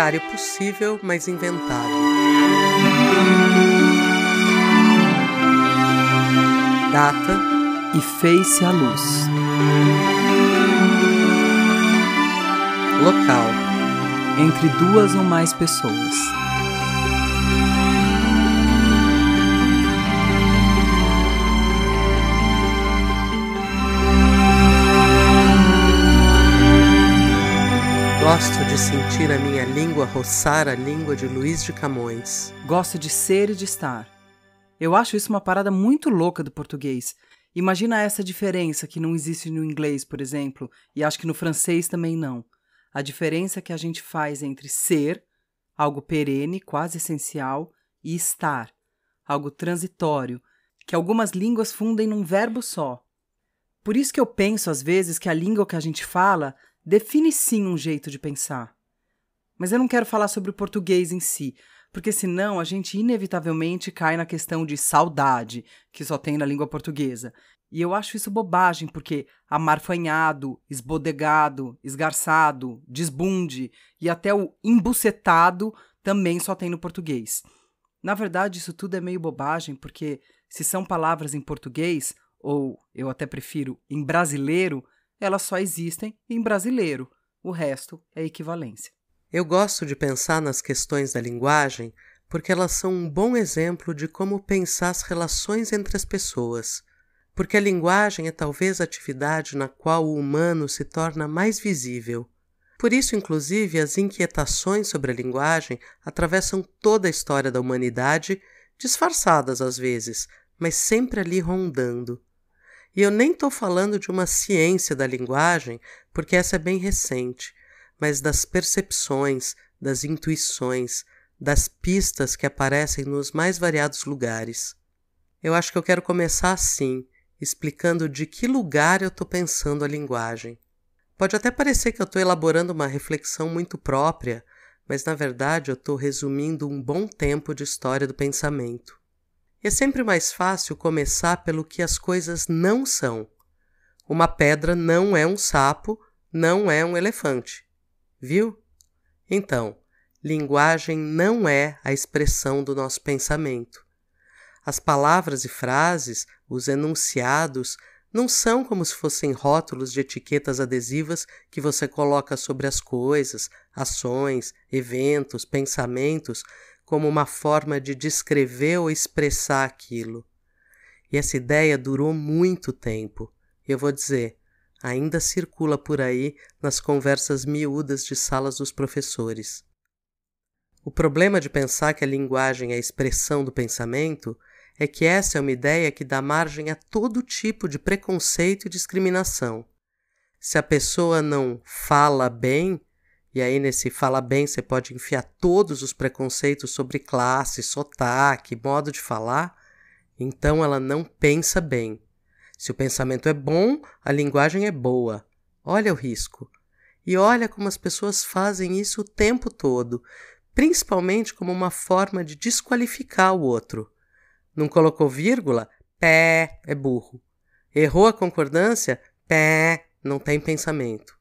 diário possível, mas inventado. Data e fez-se a luz. Local entre duas ou mais pessoas. de sentir a minha língua roçar a língua de Luiz de Camões. Gosto de ser e de estar. Eu acho isso uma parada muito louca do português. Imagina essa diferença que não existe no inglês, por exemplo, e acho que no francês também não. A diferença que a gente faz entre ser, algo perene, quase essencial, e estar, algo transitório, que algumas línguas fundem num verbo só. Por isso que eu penso às vezes que a língua que a gente fala define sim um jeito de pensar. Mas eu não quero falar sobre o português em si, porque senão a gente inevitavelmente cai na questão de saudade, que só tem na língua portuguesa. E eu acho isso bobagem, porque amarfanhado, esbodegado, esgarçado, desbunde e até o embucetado também só tem no português. Na verdade, isso tudo é meio bobagem, porque se são palavras em português, ou eu até prefiro em brasileiro, elas só existem em brasileiro, o resto é equivalência. Eu gosto de pensar nas questões da linguagem porque elas são um bom exemplo de como pensar as relações entre as pessoas. Porque a linguagem é talvez a atividade na qual o humano se torna mais visível. Por isso, inclusive, as inquietações sobre a linguagem atravessam toda a história da humanidade, disfarçadas às vezes, mas sempre ali rondando. E eu nem estou falando de uma ciência da linguagem, porque essa é bem recente, mas das percepções, das intuições, das pistas que aparecem nos mais variados lugares. Eu acho que eu quero começar assim, explicando de que lugar eu estou pensando a linguagem. Pode até parecer que eu estou elaborando uma reflexão muito própria, mas na verdade eu estou resumindo um bom tempo de história do pensamento. É sempre mais fácil começar pelo que as coisas não são. Uma pedra não é um sapo, não é um elefante. Viu? Então, linguagem não é a expressão do nosso pensamento. As palavras e frases, os enunciados, não são como se fossem rótulos de etiquetas adesivas que você coloca sobre as coisas, ações, eventos, pensamentos, como uma forma de descrever ou expressar aquilo. E essa ideia durou muito tempo. Eu vou dizer, ainda circula por aí nas conversas miúdas de salas dos professores. O problema de pensar que a linguagem é a expressão do pensamento é que essa é uma ideia que dá margem a todo tipo de preconceito e discriminação. Se a pessoa não fala bem, e aí, nesse fala bem, você pode enfiar todos os preconceitos sobre classe, sotaque, modo de falar. Então, ela não pensa bem. Se o pensamento é bom, a linguagem é boa. Olha o risco. E olha como as pessoas fazem isso o tempo todo, principalmente como uma forma de desqualificar o outro. Não colocou vírgula? Pé, é burro. Errou a concordância? Pé, não tem pensamento.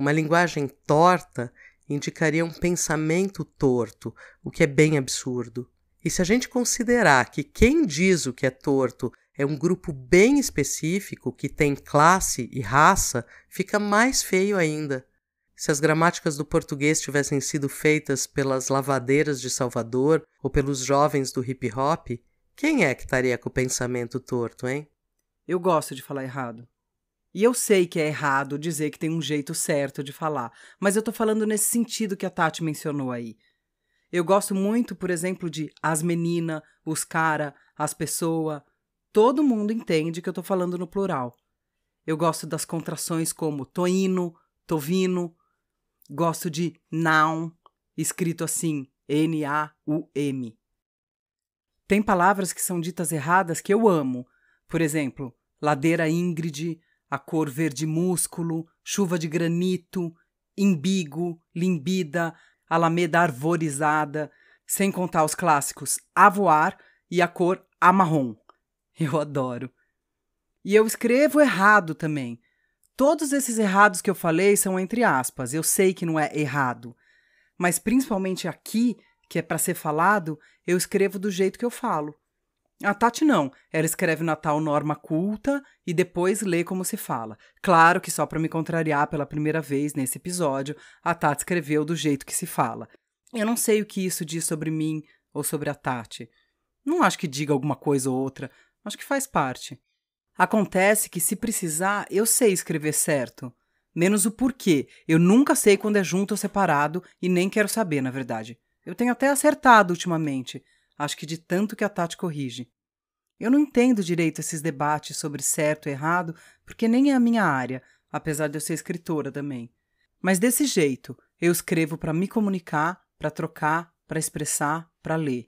Uma linguagem torta indicaria um pensamento torto, o que é bem absurdo. E se a gente considerar que quem diz o que é torto é um grupo bem específico que tem classe e raça, fica mais feio ainda. Se as gramáticas do português tivessem sido feitas pelas lavadeiras de Salvador ou pelos jovens do hip hop, quem é que estaria com o pensamento torto, hein? Eu gosto de falar errado. E eu sei que é errado dizer que tem um jeito certo de falar, mas eu tô falando nesse sentido que a Tati mencionou aí. Eu gosto muito, por exemplo, de as menina, os cara, as pessoa. Todo mundo entende que eu tô falando no plural. Eu gosto das contrações como toino tovino Gosto de noun, escrito assim, N-A-U-M. Tem palavras que são ditas erradas que eu amo. Por exemplo, ladeira Ingrid a cor verde músculo, chuva de granito, imbigo, limbida, alameda arvorizada, sem contar os clássicos A Voar e a cor Amarrom. Eu adoro. E eu escrevo errado também. Todos esses errados que eu falei são entre aspas. Eu sei que não é errado. Mas principalmente aqui, que é para ser falado, eu escrevo do jeito que eu falo. A Tati não. Ela escreve na Natal norma culta e depois lê como se fala. Claro que só para me contrariar pela primeira vez nesse episódio, a Tati escreveu do jeito que se fala. Eu não sei o que isso diz sobre mim ou sobre a Tati. Não acho que diga alguma coisa ou outra, acho que faz parte. Acontece que se precisar, eu sei escrever certo, menos o porquê. Eu nunca sei quando é junto ou separado e nem quero saber, na verdade. Eu tenho até acertado ultimamente acho que de tanto que a Tati corrige. Eu não entendo direito esses debates sobre certo e errado, porque nem é a minha área, apesar de eu ser escritora também. Mas desse jeito, eu escrevo para me comunicar, para trocar, para expressar, para ler.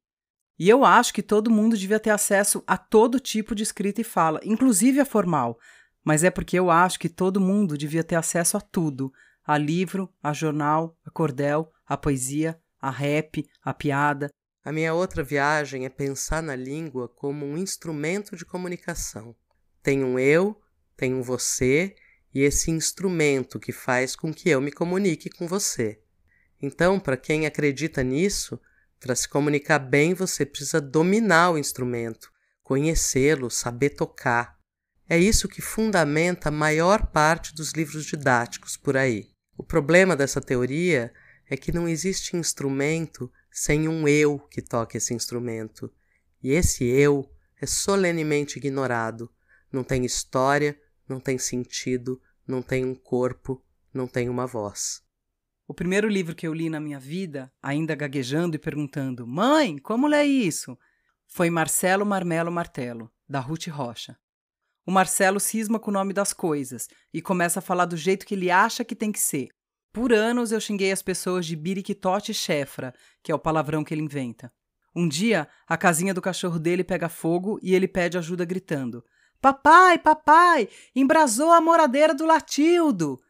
E eu acho que todo mundo devia ter acesso a todo tipo de escrita e fala, inclusive a formal. Mas é porque eu acho que todo mundo devia ter acesso a tudo: a livro, a jornal, a cordel, a poesia, a rap, a piada, a minha outra viagem é pensar na língua como um instrumento de comunicação. Tem um eu, tem um você e esse instrumento que faz com que eu me comunique com você. Então, para quem acredita nisso, para se comunicar bem você precisa dominar o instrumento, conhecê-lo, saber tocar. É isso que fundamenta a maior parte dos livros didáticos por aí. O problema dessa teoria é que não existe instrumento sem um eu que toque esse instrumento. E esse eu é solenemente ignorado. Não tem história, não tem sentido, não tem um corpo, não tem uma voz. O primeiro livro que eu li na minha vida, ainda gaguejando e perguntando: Mãe, como lê isso? foi Marcelo Marmelo Martelo, da Ruth Rocha. O Marcelo cisma com o nome das coisas e começa a falar do jeito que ele acha que tem que ser, por anos eu xinguei as pessoas de biriquitote chefra, que é o palavrão que ele inventa. Um dia, a casinha do cachorro dele pega fogo e ele pede ajuda gritando: Papai, papai, embrasou a moradeira do Latildo!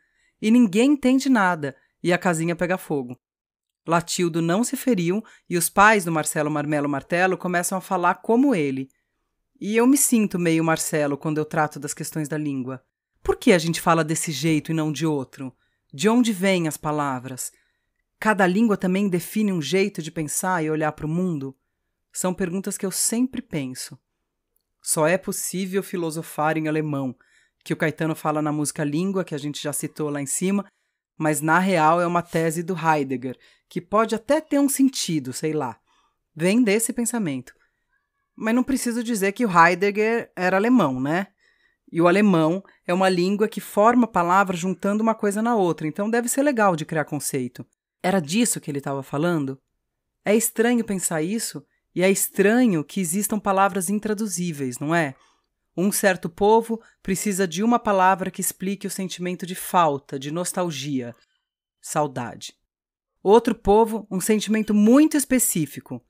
E ninguém entende nada, e a casinha pega fogo. Latildo não se feriu e os pais do Marcelo Marmelo Martelo começam a falar como ele. E eu me sinto meio Marcelo quando eu trato das questões da língua. Por que a gente fala desse jeito e não de outro? de onde vêm as palavras? Cada língua também define um jeito de pensar e olhar para o mundo? São perguntas que eu sempre penso. Só é possível filosofar em alemão, que o Caetano fala na música Língua, que a gente já citou lá em cima, mas na real é uma tese do Heidegger, que pode até ter um sentido, sei lá. Vem desse pensamento. Mas não preciso dizer que o Heidegger era alemão, né? E o alemão é uma língua que forma palavras juntando uma coisa na outra, então deve ser legal de criar conceito. Era disso que ele estava falando? É estranho pensar isso, e é estranho que existam palavras intraduzíveis, não é? Um certo povo precisa de uma palavra que explique o sentimento de falta, de nostalgia, saudade. Outro povo, um sentimento muito específico,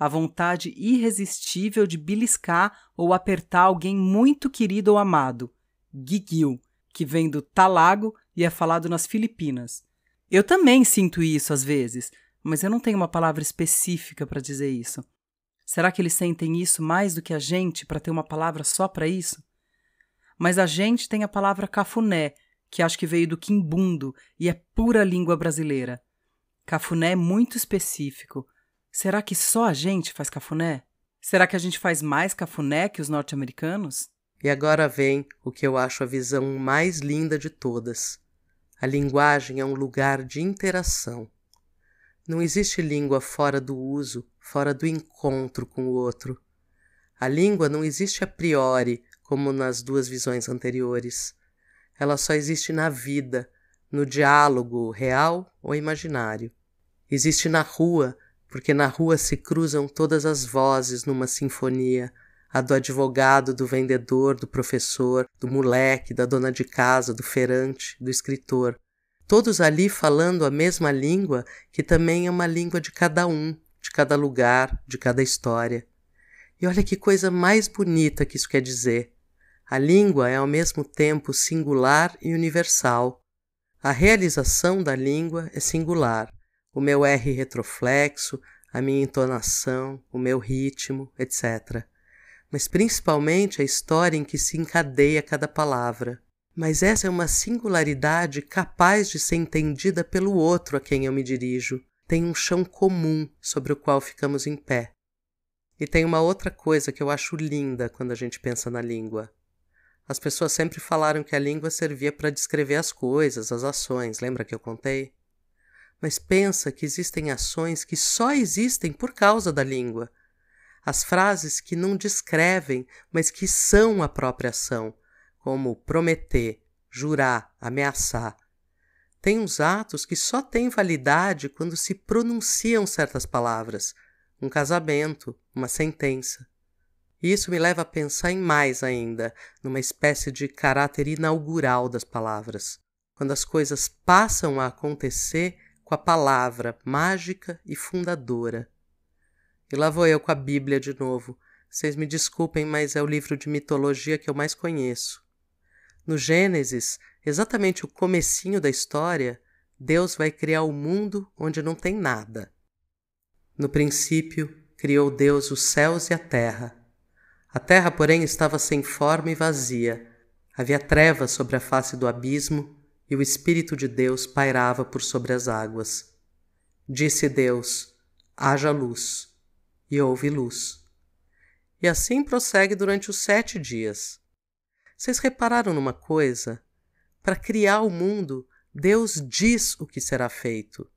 a vontade irresistível de beliscar ou apertar alguém muito querido ou amado, guiguiu, que vem do talago e é falado nas Filipinas. Eu também sinto isso às vezes, mas eu não tenho uma palavra específica para dizer isso. Será que eles sentem isso mais do que a gente para ter uma palavra só para isso? Mas a gente tem a palavra cafuné, que acho que veio do quimbundo e é pura língua brasileira. Cafuné é muito específico. Será que só a gente faz cafuné? Será que a gente faz mais cafuné que os norte-americanos? E agora vem o que eu acho a visão mais linda de todas. A linguagem é um lugar de interação. Não existe língua fora do uso, fora do encontro com o outro. A língua não existe a priori, como nas duas visões anteriores. Ela só existe na vida, no diálogo real ou imaginário. Existe na rua, porque na rua se cruzam todas as vozes numa sinfonia, a do advogado, do vendedor, do professor, do moleque, da dona de casa, do feirante, do escritor. Todos ali falando a mesma língua, que também é uma língua de cada um, de cada lugar, de cada história. E olha que coisa mais bonita que isso quer dizer. A língua é ao mesmo tempo singular e universal. A realização da língua é singular o meu R retroflexo, a minha entonação, o meu ritmo, etc. Mas principalmente a história em que se encadeia cada palavra. Mas essa é uma singularidade capaz de ser entendida pelo outro a quem eu me dirijo. Tem um chão comum sobre o qual ficamos em pé. E tem uma outra coisa que eu acho linda quando a gente pensa na língua. As pessoas sempre falaram que a língua servia para descrever as coisas, as ações, lembra que eu contei? mas pensa que existem ações que só existem por causa da língua. As frases que não descrevem, mas que são a própria ação, como prometer, jurar, ameaçar. Tem uns atos que só têm validade quando se pronunciam certas palavras, um casamento, uma sentença. E isso me leva a pensar em mais ainda, numa espécie de caráter inaugural das palavras. Quando as coisas passam a acontecer, com a palavra mágica e fundadora. E lá vou eu com a Bíblia de novo. Vocês me desculpem, mas é o livro de mitologia que eu mais conheço. No Gênesis, exatamente o comecinho da história, Deus vai criar o um mundo onde não tem nada. No princípio, criou Deus os céus e a terra. A terra, porém, estava sem forma e vazia. Havia trevas sobre a face do abismo e o Espírito de Deus pairava por sobre as águas. Disse Deus: Haja luz, e houve luz. E assim prossegue durante os sete dias. Vocês repararam numa coisa? Para criar o mundo, Deus diz o que será feito.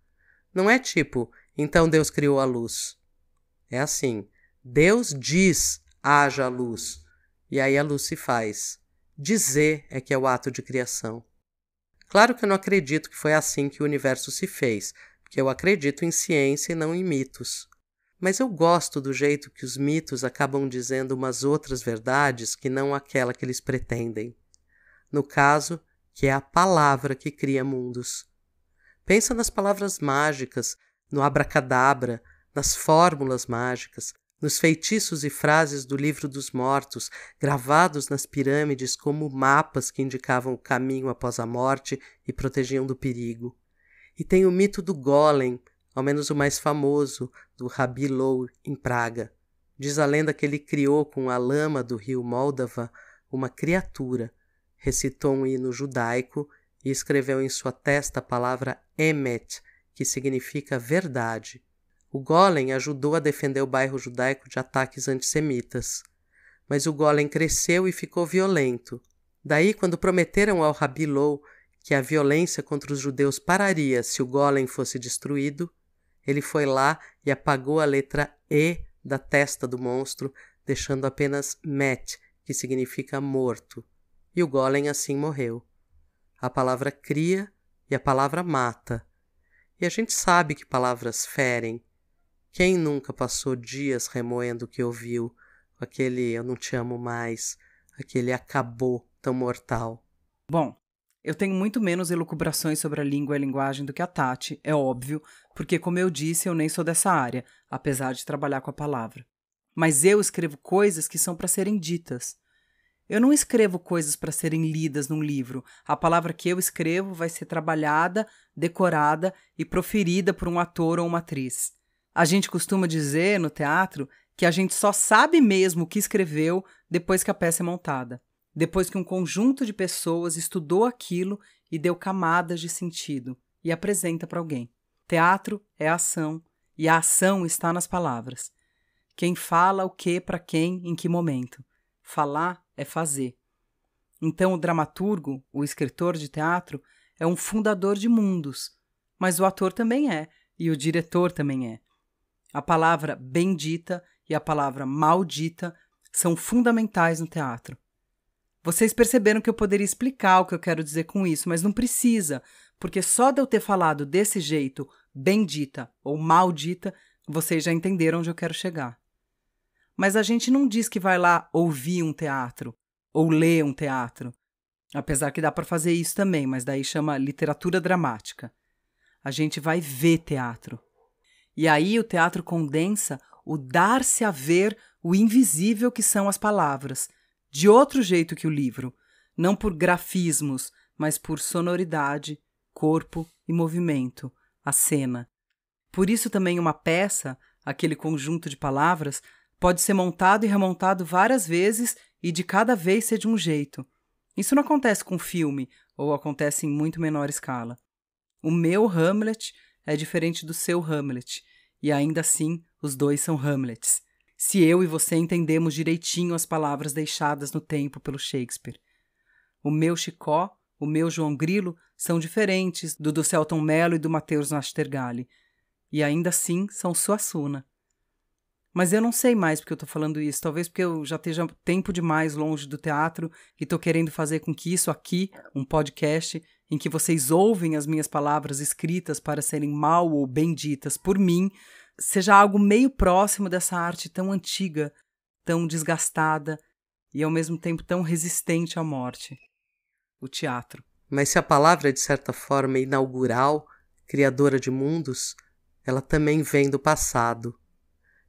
Não é tipo, então Deus criou a luz. É assim: Deus diz, haja luz, e aí a luz se faz. Dizer é que é o ato de criação. Claro que eu não acredito que foi assim que o universo se fez, porque eu acredito em ciência e não em mitos. Mas eu gosto do jeito que os mitos acabam dizendo umas outras verdades que não aquela que eles pretendem. No caso, que é a palavra que cria mundos. Pensa nas palavras mágicas, no abracadabra, nas fórmulas mágicas, nos feitiços e frases do livro dos mortos, gravados nas pirâmides como mapas que indicavam o caminho após a morte e protegiam do perigo. E tem o mito do Golem, ao menos o mais famoso, do Rabi Lou em Praga. Diz a lenda que ele criou com a lama do rio Moldava uma criatura, recitou um hino judaico e escreveu em sua testa a palavra Emet, que significa verdade. O Golem ajudou a defender o bairro judaico de ataques antissemitas. Mas o Golem cresceu e ficou violento. Daí, quando prometeram ao Rabi Low que a violência contra os judeus pararia se o Golem fosse destruído, ele foi lá e apagou a letra E da testa do monstro, deixando apenas Met, que significa morto. E o Golem assim morreu. A palavra cria e a palavra mata. E a gente sabe que palavras ferem, quem nunca passou dias remoendo o que ouviu, aquele eu não te amo mais, aquele acabou tão mortal? Bom, eu tenho muito menos elucubrações sobre a língua e a linguagem do que a Tati, é óbvio, porque, como eu disse, eu nem sou dessa área, apesar de trabalhar com a palavra. Mas eu escrevo coisas que são para serem ditas. Eu não escrevo coisas para serem lidas num livro. A palavra que eu escrevo vai ser trabalhada, decorada e proferida por um ator ou uma atriz. A gente costuma dizer no teatro que a gente só sabe mesmo o que escreveu depois que a peça é montada, depois que um conjunto de pessoas estudou aquilo e deu camadas de sentido e apresenta para alguém. Teatro é ação e a ação está nas palavras. Quem fala o que para quem em que momento. Falar é fazer. Então o dramaturgo, o escritor de teatro, é um fundador de mundos, mas o ator também é e o diretor também é. A palavra bendita e a palavra maldita são fundamentais no teatro. Vocês perceberam que eu poderia explicar o que eu quero dizer com isso, mas não precisa, porque só de eu ter falado desse jeito, bendita ou maldita, vocês já entenderam onde eu quero chegar. Mas a gente não diz que vai lá ouvir um teatro ou ler um teatro. Apesar que dá para fazer isso também, mas daí chama literatura dramática. A gente vai ver teatro. E aí o teatro condensa o dar-se a ver o invisível que são as palavras, de outro jeito que o livro, não por grafismos, mas por sonoridade, corpo e movimento, a cena. Por isso também uma peça, aquele conjunto de palavras, pode ser montado e remontado várias vezes e de cada vez ser de um jeito. Isso não acontece com filme, ou acontece em muito menor escala. O meu Hamlet é diferente do seu Hamlet, e ainda assim os dois são Hamlets. Se eu e você entendemos direitinho as palavras deixadas no tempo pelo Shakespeare. O meu Chicó, o meu João Grilo são diferentes do do Celton Mello e do Mateus Nastergalli, e ainda assim são Suassuna. Mas eu não sei mais porque eu estou falando isso. Talvez porque eu já esteja tempo demais longe do teatro e estou querendo fazer com que isso aqui, um podcast, em que vocês ouvem as minhas palavras escritas para serem mal ou bem ditas por mim, seja algo meio próximo dessa arte tão antiga, tão desgastada e ao mesmo tempo tão resistente à morte o teatro. Mas se a palavra é de certa forma é inaugural, criadora de mundos, ela também vem do passado.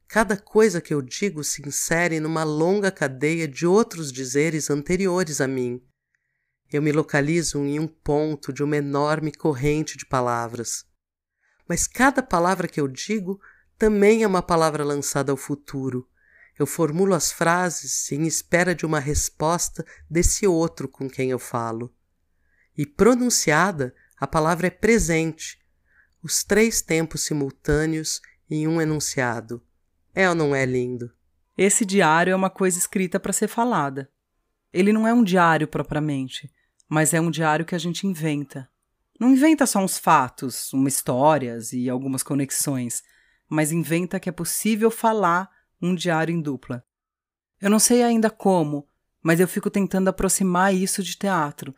Cada coisa que eu digo se insere numa longa cadeia de outros dizeres anteriores a mim, eu me localizo em um ponto de uma enorme corrente de palavras. Mas cada palavra que eu digo também é uma palavra lançada ao futuro. Eu formulo as frases em espera de uma resposta desse outro com quem eu falo. E pronunciada, a palavra é presente, os três tempos simultâneos em um enunciado. É ou não é lindo? Esse diário é uma coisa escrita para ser falada. Ele não é um diário propriamente, mas é um diário que a gente inventa. Não inventa só uns fatos, umas histórias e algumas conexões, mas inventa que é possível falar um diário em dupla. Eu não sei ainda como, mas eu fico tentando aproximar isso de teatro.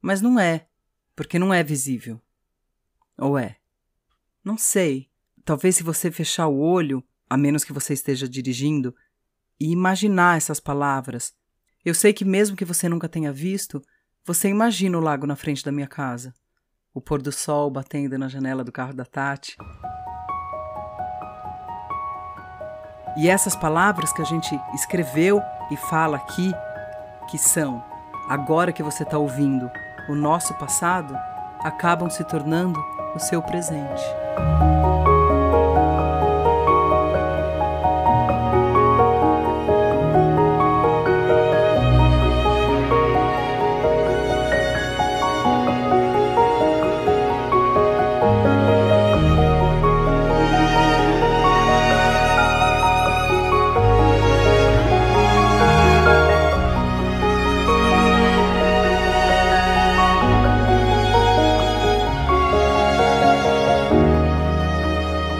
Mas não é, porque não é visível. Ou é? Não sei. Talvez se você fechar o olho, a menos que você esteja dirigindo, e imaginar essas palavras. Eu sei que mesmo que você nunca tenha visto, você imagina o lago na frente da minha casa, o pôr do sol batendo na janela do carro da Tati. E essas palavras que a gente escreveu e fala aqui, que são, agora que você está ouvindo, o nosso passado, acabam se tornando o seu presente.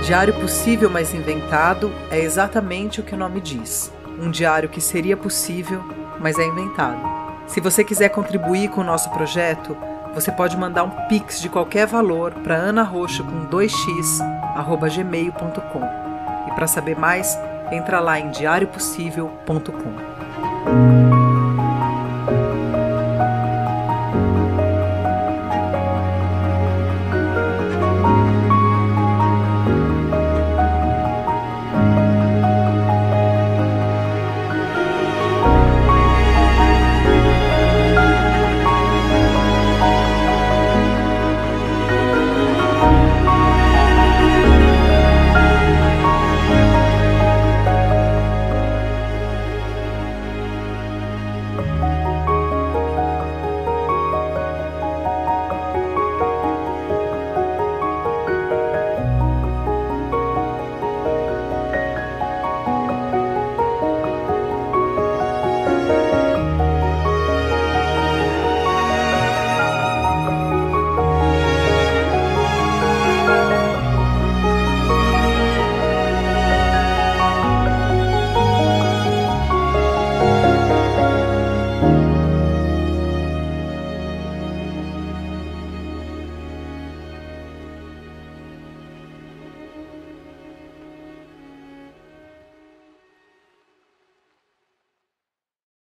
Diário possível, mas inventado, é exatamente o que o nome diz. Um diário que seria possível, mas é inventado. Se você quiser contribuir com o nosso projeto, você pode mandar um pix de qualquer valor para anarroxo com 2x arroba gmail.com. E para saber mais, entra lá em diariopossível.com.